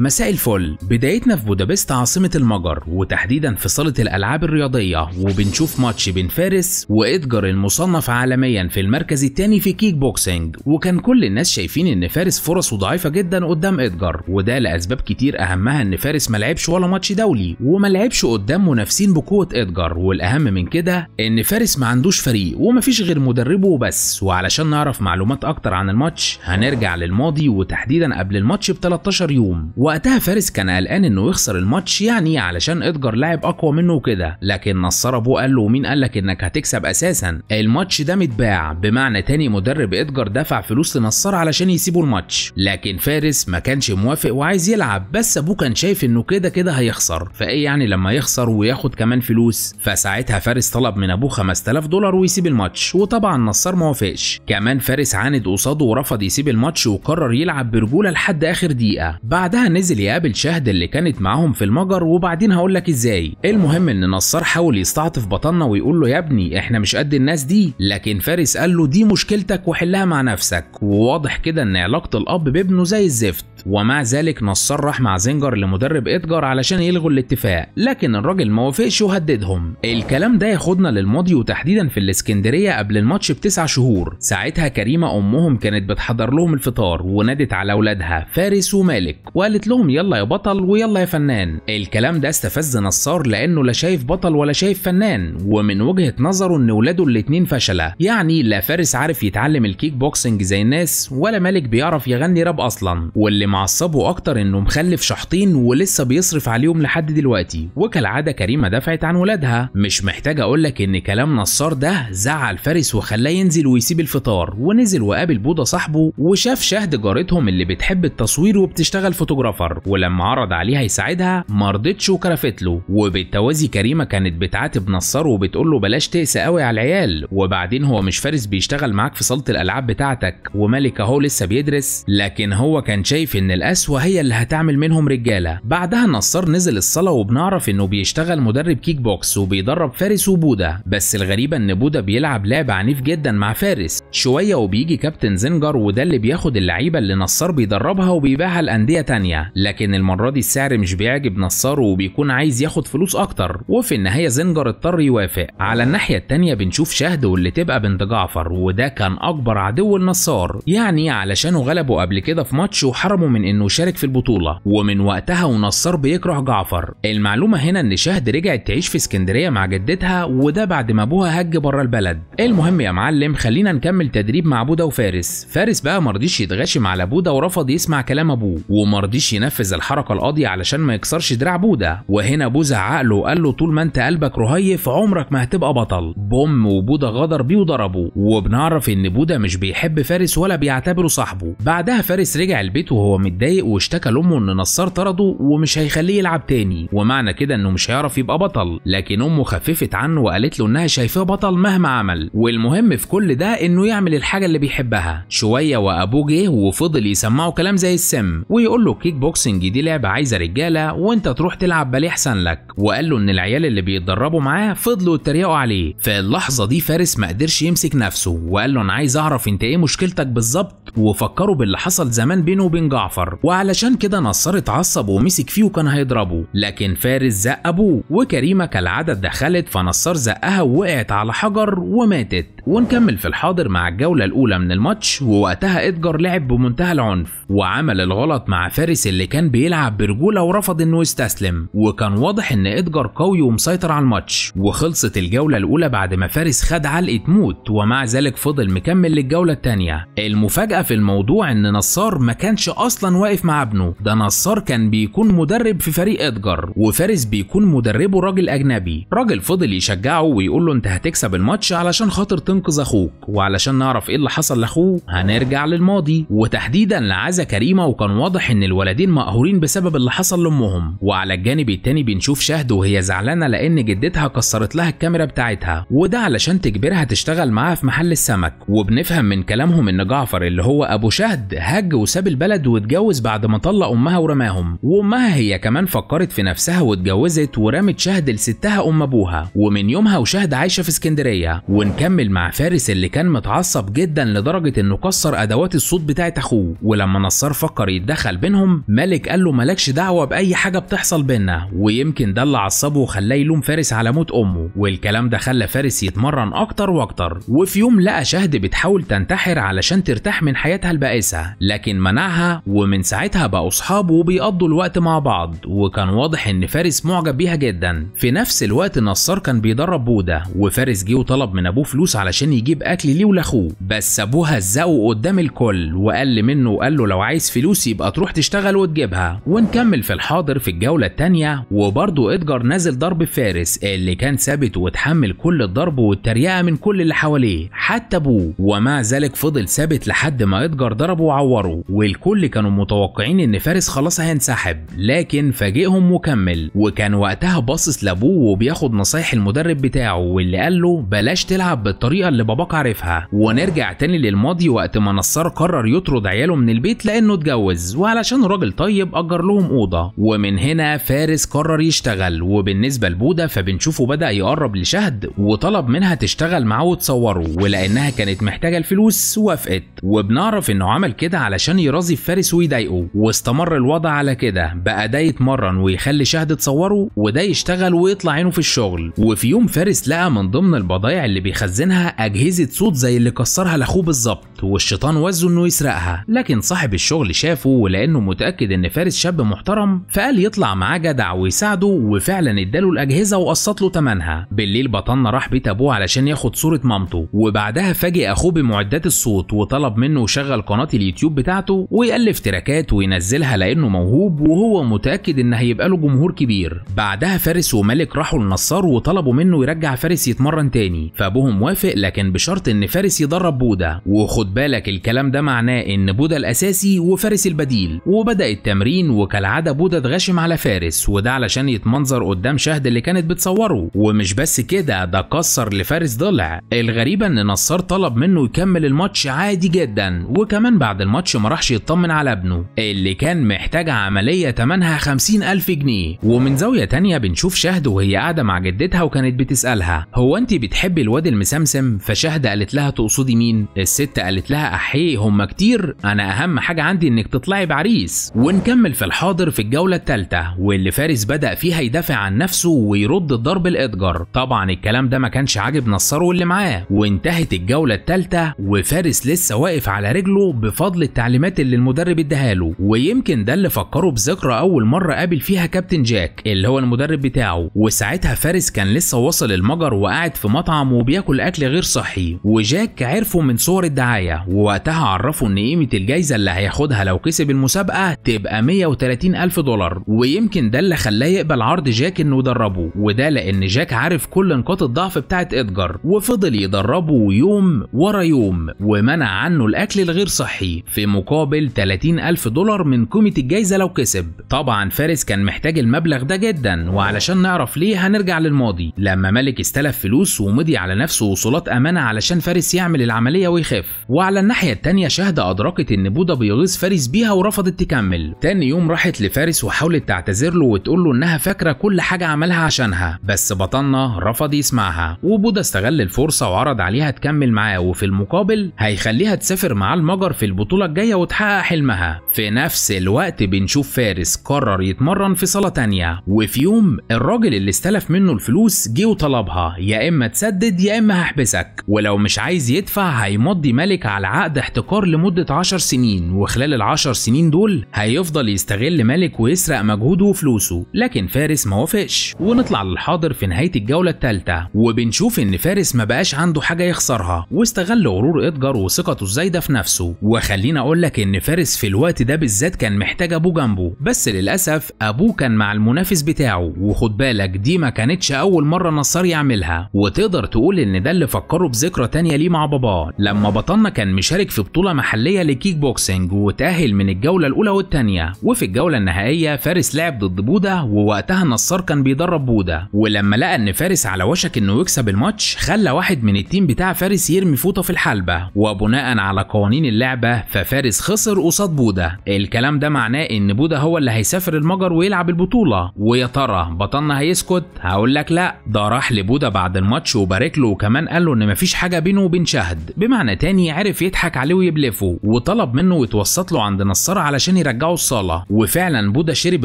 مساء الفل بدايتنا في بودابست عاصمة المجر وتحديدا في صالة الألعاب الرياضية وبنشوف ماتش بين فارس وإدجار المصنف عالميا في المركز الثاني في كيك بوكسينج وكان كل الناس شايفين إن فارس فرصه ضعيفة جدا قدام إدجار وده لأسباب كتير أهمها إن فارس ملعبش ولا ماتش دولي وملعبش قدام منافسين بقوة إدجار والأهم من كده إن فارس ما عندوش فريق ومفيش غير مدربه وبس وعلشان نعرف معلومات أكتر عن الماتش هنرجع للماضي وتحديدا قبل الماتش ب 13 يوم وقتها فارس كان قلقان انه يخسر الماتش يعني علشان ادجار لاعب اقوى منه وكده لكن نصر ابوه قال له مين قال لك انك هتكسب اساسا الماتش ده متباع بمعنى تاني مدرب ادجار دفع فلوس لنصر علشان يسيبوا الماتش لكن فارس ما كانش موافق وعايز يلعب بس ابوه كان شايف انه كده كده هيخسر فايه يعني لما يخسر وياخد كمان فلوس فساعتها فارس طلب من ابوه 5000 دولار ويسيب الماتش وطبعا نصر ما وافقش كمان فارس عاند قصاده ورفض يسيب الماتش وقرر يلعب برجوله لحد اخر دقيقه بعدها نزل يقابل شهد اللي كانت معاهم في المجر وبعدين هقول لك ازاي المهم ان نصار حاول يستعطف بطلنا ويقول له يا ابني احنا مش قد الناس دي لكن فارس قال له دي مشكلتك وحلها مع نفسك وواضح كده ان علاقه الاب بابنه زي الزفت ومع ذلك نصر راح مع زنجر لمدرب ادجار علشان يلغوا الاتفاق لكن الراجل ما وافقش وهددهم الكلام ده ياخدنا للماضي وتحديدا في الاسكندريه قبل الماتش بتسع شهور ساعتها كريمه امهم كانت بتحضر لهم الفطار ونادت على اولادها فارس ومالك وقالت لهم يلا يا بطل ويلا يا فنان الكلام ده استفز نصار لانه لا شايف بطل ولا شايف فنان ومن وجهه نظره ان ولاده الاثنين فشله يعني لا فارس عارف يتعلم الكيك بوكسنج زي الناس ولا مالك بيعرف يغني راب اصلا واللي معصبه اكتر انه مخلف شحطين ولسه بيصرف عليهم لحد دلوقتي وكالعاده كريمه دفعت عن ولادها مش محتاج لك ان كلام نصار ده زعل فارس وخلاه ينزل ويسيب الفطار ونزل وقابل بودة صاحبه وشاف شهد جارتهم اللي بتحب التصوير وبتشتغل فوتوغرافر ولما عرض عليها يساعدها ما رضتش وكرفت له وبالتوازي كريمه كانت بتعاتب نصار وبتقول له بلاش تقسى قوي على العيال وبعدين هو مش فارس بيشتغل معاك في صاله الالعاب بتاعتك وملك اهو لسه بيدرس لكن هو كان شايف ان القسوه هي اللي هتعمل منهم رجاله بعدها نصار نزل الصاله وبنعرف انه بيشتغل مدرب كيك بوكس وبيدرب فارس وبودا بس الغريبه ان بودا بيلعب لعب عنيف جدا مع فارس شويه وبيجي كابتن زنجر وده اللي بياخد اللعيبه اللي نصار بيدربها وبيبيعها لانديه تانية لكن المره دي السعر مش بيعجب نصار وبيكون عايز ياخد فلوس اكتر وفي النهايه زنجر اضطر يوافق على الناحيه التانية بنشوف شهد واللي تبقى بنت جعفر وده كان اكبر عدو لنصار يعني علشانه غلبه قبل كده في ماتش وحرمه من انه يشارك في البطوله ومن وقتها ونصار بيكره جعفر المعلومه هنا ان شهد رجعت تعيش في اسكندريه مع جدتها وده بعد ما ابوها هج بره البلد المهم يا معلم خلينا نكمل تدريب مع بوده وفارس فارس بقى مرضيش يتغاشم على بوده ورفض يسمع كلام ابوه ومرضيش ينفذ الحركه القاضيه علشان ما يكسرش دراع بوده وهنا ابوه زعق له وقال له طول ما انت قلبك رهيف عمرك ما هتبقى بطل بوم وبوده غدر بيه وضربه وبنعرف ان بوده مش بيحب فارس ولا بيعتبره صاحبه بعدها فارس رجع البيت وهو متضايق واشتكى لامه ان نصار طرده ومش هيخليه يلعب تاني ومعنى كده انه مش هيعرف يبقى بطل لكن امه خففت عنه وقالت له انها شايفاه بطل مهما عمل والمهم في كل ده انه يعمل الحاجه اللي بيحبها شويه وابوه جه وفضل يسمعه كلام زي السم ويقول له الكيك بوكسنج دي لعبه عايزه رجاله وانت تروح تلعب باليه احسن لك وقال له ان العيال اللي بيتدربوا معاه فضلوا يتريقوا عليه فاللحظه دي فارس ما قدرش يمسك نفسه وقال له انا عايز اعرف انت ايه مشكلتك بالظبط وفكروا باللي حصل زمان بينه وبين جعفر جعفر وعلشان كده نصر اتعصب ومسك فيه وكان هيضربه لكن فارس زق ابوه وكريمه كالعاده دخلت فنصر زقها ووقعت على حجر وماتت ونكمل في الحاضر مع الجولة الأولى من الماتش ووقتها إدجار لعب بمنتهى العنف وعمل الغلط مع فارس اللي كان بيلعب برجولة ورفض إنه يستسلم وكان واضح إن إدجار قوي ومسيطر على الماتش وخلصت الجولة الأولى بعد ما فارس خد علقة موت ومع ذلك فضل مكمل للجولة الثانية المفاجأة في الموضوع إن نصار ما كانش أصلا واقف مع ابنه ده نصار كان بيكون مدرب في فريق إدجار وفارس بيكون مدربه راجل أجنبي راجل فضل يشجعه ويقول له أنت هتكسب الماتش علشان خاطر تنقذ اخوك وعلشان نعرف ايه اللي حصل لاخوه هنرجع للماضي وتحديدا لعزة كريمة وكان واضح ان الولدين مقهورين بسبب اللي حصل لامهم وعلى الجانب التاني بنشوف شهد وهي زعلانة لان جدتها كسرت لها الكاميرا بتاعتها وده علشان تجبرها تشتغل معاها في محل السمك وبنفهم من كلامهم ان جعفر اللي هو ابو شهد هج وساب البلد واتجوز بعد ما طلق امها ورماهم وامها هي كمان فكرت في نفسها واتجوزت ورمت شهد لستها ام ابوها ومن يومها وشهد عايشه في اسكندريه ونكمل مع فارس اللي كان متعصب جدا لدرجة انه كسر ادوات الصوت بتاعت اخوه ولما نصار فكر يتدخل بينهم مالك قال له مالكش دعوة باي حاجة بتحصل بينا ويمكن ده اللي عصبه وخلاه يلوم فارس على موت امه والكلام ده خلى فارس يتمرن اكتر واكتر وفي يوم لقى شهد بتحاول تنتحر علشان ترتاح من حياتها البائسة لكن منعها ومن ساعتها بقوا اصحاب وبيقضوا الوقت مع بعض وكان واضح ان فارس معجب بيها جدا في نفس الوقت نصار كان بيدرب بوده وفارس جه وطلب من ابوه فلوس على علشان يجيب اكل ليه ولاخوه بس ابوها زقه قدام الكل وقال منه وقال له لو عايز فلوس يبقى تروح تشتغل وتجيبها ونكمل في الحاضر في الجوله الثانيه وبرضه ادجار نازل ضرب فارس اللي كان ثابت وتحمل كل الضرب والتريقه من كل اللي حواليه حتى ابوه ومع ذلك فضل ثابت لحد ما ادجار ضربه وعوره والكل كانوا متوقعين ان فارس خلاص هينسحب لكن فاجئهم وكمل وكان وقتها باصص لابوه وبياخد نصايح المدرب بتاعه واللي قال له بلاش تلعب بالطريقه الطريقه اللي باباك عارفها ونرجع تاني للماضي وقت ما نصار قرر يطرد عياله من البيت لانه اتجوز وعلشان راجل طيب اجر لهم اوضه ومن هنا فارس قرر يشتغل وبالنسبه لبوده فبنشوفه بدا يقرب لشهد وطلب منها تشتغل معاه وتصوره ولانها كانت محتاجه الفلوس وافقت وبنعرف انه عمل كده علشان يراضي فارس ويضايقه واستمر الوضع على كده بقى ده يتمرن ويخلي شهد تصوره وده يشتغل ويطلع عينه في الشغل وفي يوم فارس لقى من ضمن البضايع اللي بيخزنها اجهزه صوت زي اللي كسرها لاخوه بالظبط والشيطان وزه انه يسرقها لكن صاحب الشغل شافه ولانه متاكد ان فارس شاب محترم فقال يطلع معاه جدع ويساعده وفعلا اداله الاجهزه وقسط له ثمنها بالليل بطلنا راح بيت ابوه علشان ياخد صوره مامته وبعدها فاجئ اخوه بمعدات الصوت وطلب منه يشغل قناه اليوتيوب بتاعته ويالف تراكات وينزلها لانه موهوب وهو متاكد ان هيبقى له جمهور كبير بعدها فارس ومالك راحوا للنصار وطلبوا منه يرجع فارس يتمرن تاني فابوهم وافق لكن بشرط ان فارس يدرب بودا وخد بالك الكلام ده معناه ان بودا الاساسي وفارس البديل وبدا التمرين وكالعاده بودا اتغشم على فارس وده علشان يتمنظر قدام شهد اللي كانت بتصوره ومش بس كده ده كسر لفارس ضلع الغريبه ان نصار طلب منه يكمل الماتش عادي جدا وكمان بعد الماتش ما راحش يطمن على ابنه اللي كان محتاج عمليه تمنها 50000 جنيه ومن زاويه تانية بنشوف شهد وهي قاعده مع جدتها وكانت بتسالها هو انت بتحبي الواد المسمسم الحمام فشهد قالت لها تقصدي مين الست قالت لها احي هم كتير انا اهم حاجة عندي انك تطلعي بعريس ونكمل في الحاضر في الجولة الثالثة واللي فارس بدأ فيها يدافع عن نفسه ويرد الضرب لإدجار طبعا الكلام ده ما كانش عاجب نصار واللي معاه وانتهت الجولة الثالثة وفارس لسه واقف على رجله بفضل التعليمات اللي المدرب اداها له ويمكن ده اللي فكره بذكرى اول مرة قابل فيها كابتن جاك اللي هو المدرب بتاعه وساعتها فارس كان لسه وصل المجر وقاعد في مطعم وبياكل اكل غير غير صحي وجاك عرفه من صور الدعاية ووقتها عرفه ان قيمة الجايزة اللي هياخدها لو كسب المسابقة تبقى 130 ألف دولار ويمكن ده اللي خلاه يقبل عرض جاك انه يدربه وده لان جاك عارف كل نقاط الضعف بتاعت ادجار وفضل يدربه يوم ورا يوم ومنع عنه الاكل الغير صحي في مقابل 30 ألف دولار من قيمة الجايزة لو كسب طبعا فارس كان محتاج المبلغ ده جدا وعلشان نعرف ليه هنرجع للماضي لما ملك استلف فلوس ومضي على نفسه وصولات أمانة علشان فارس يعمل العملية ويخاف وعلى الناحية التانية شهد أدركت إن بودا بيغيظ فارس بيها ورفضت تكمل تاني يوم راحت لفارس وحاولت تعتذر له وتقول له إنها فاكرة كل حاجة عملها عشانها بس بطلنا رفض يسمعها وبودا استغل الفرصة وعرض عليها تكمل معاه وفي المقابل هيخليها تسافر معاه المجر في البطولة الجاية وتحقق حلمها في نفس الوقت بنشوف فارس قرر يتمرن في صالة تانية وفي يوم الراجل اللي استلف منه الفلوس جه وطلبها يا إما تسدد يا إما هحبسك نفسك ولو مش عايز يدفع هيمضي ملك على عقد احتكار لمدة 10 سنين وخلال ال 10 سنين دول هيفضل يستغل ملك ويسرق مجهوده وفلوسه لكن فارس ما وافقش ونطلع للحاضر في نهاية الجولة الثالثة وبنشوف ان فارس ما بقاش عنده حاجة يخسرها واستغل غرور ادجار وثقته الزايدة في نفسه وخليني اقول لك ان فارس في الوقت ده بالذات كان محتاج ابوه جنبه بس للاسف ابوه كان مع المنافس بتاعه وخد بالك دي ما كانتش اول مرة نصار يعملها وتقدر تقول ان ده اللي فكر بيفكروا بذكرى تانية ليه مع باباه لما بطلنا كان مشارك في بطولة محلية لكيك بوكسنج وتأهل من الجولة الأولى والتانية وفي الجولة النهائية فارس لعب ضد بودة ووقتها نصار كان بيدرب بودة ولما لقى إن فارس على وشك إنه يكسب الماتش خلى واحد من التيم بتاع فارس يرمي فوطة في الحلبة وبناء على قوانين اللعبة ففارس خسر قصاد بودة الكلام ده معناه إن بودة هو اللي هيسافر المجر ويلعب البطولة ويا ترى بطلنا هيسكت هقول لك لا ده راح لبودة بعد الماتش وبارك له وكمان قال له ان مفيش حاجه بينه وبين شهد بمعنى تاني عرف يضحك عليه ويبلفه وطلب منه يتوسط له عند نصار علشان يرجعه الصاله وفعلا بودا شرب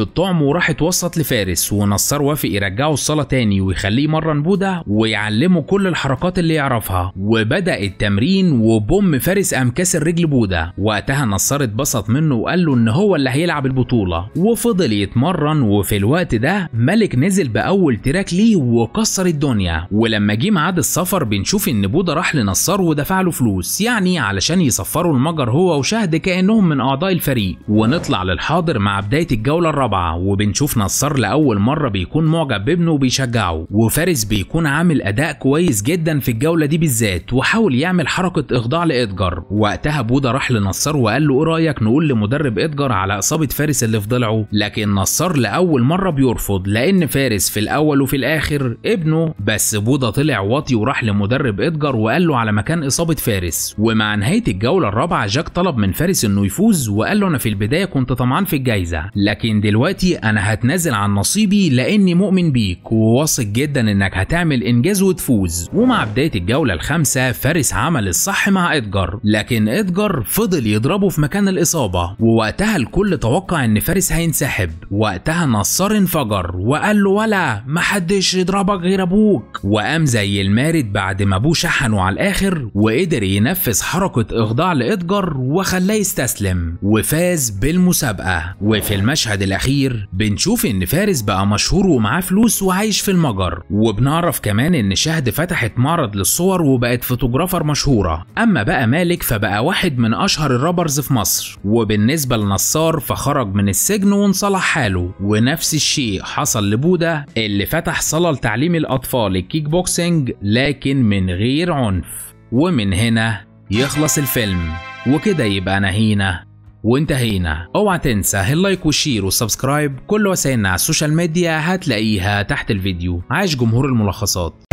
الطعم وراح اتوسط لفارس ونصار وافق يرجعه الصاله تاني ويخليه يمرن بودا ويعلمه كل الحركات اللي يعرفها وبدا التمرين وبوم فارس قام كسر رجل بودا وقتها نصار اتبسط منه وقال له ان هو اللي هيلعب البطوله وفضل يتمرن وفي الوقت ده ملك نزل باول تراك ليه وكسر الدنيا ولما جه ميعاد السفر بنشوف بنشوف ان بودا راح لنصار ودفع له فلوس يعني علشان يصفروا المجر هو وشهد كانهم من اعضاء الفريق ونطلع للحاضر مع بدايه الجوله الرابعه وبنشوف نصار لاول مره بيكون معجب بابنه وبيشجعه وفارس بيكون عامل اداء كويس جدا في الجوله دي بالذات وحاول يعمل حركه اخضاع لادجار وقتها بودا راح لنصار وقال له ايه رايك نقول لمدرب ادجار على اصابه فارس اللي في ضلعه لكن نصار لاول مره بيرفض لان فارس في الاول وفي الاخر ابنه بس بودا طلع واطي وراح لمدرب مدرب إدجار وقال له على مكان إصابة فارس ومع نهاية الجولة الرابعة جاك طلب من فارس إنه يفوز وقال له أنا في البداية كنت طمعان في الجايزة لكن دلوقتي أنا هتنازل عن نصيبي لأني مؤمن بيك وواثق جدا إنك هتعمل إنجاز وتفوز ومع بداية الجولة الخامسة فارس عمل الصح مع إدجار لكن إدجار فضل يضربه في مكان الإصابة ووقتها الكل توقع إن فارس هينسحب وقتها نصار انفجر وقال له ولا محدش يضربك غير أبوك وقام زي المارد بعد ما لما ابوه شحنه على الاخر وقدر ينفذ حركه اخضاع لادجار وخلاه يستسلم وفاز بالمسابقه وفي المشهد الاخير بنشوف ان فارس بقى مشهور ومعاه فلوس وعايش في المجر وبنعرف كمان ان شهد فتحت معرض للصور وبقت فوتوغرافر مشهوره اما بقى مالك فبقى واحد من اشهر الرابرز في مصر وبالنسبه لنصار فخرج من السجن وانصلح حاله ونفس الشيء حصل لبوده اللي فتح صاله لتعليم الاطفال الكيك بوكسنج لكن من من غير عنف ومن هنا يخلص الفيلم وكده يبقى نهينا وانتهينا اوعى تنسى اللايك والشير والسبسكرايب كل وسائلنا على السوشيال ميديا هتلاقيها تحت الفيديو عاش جمهور الملخصات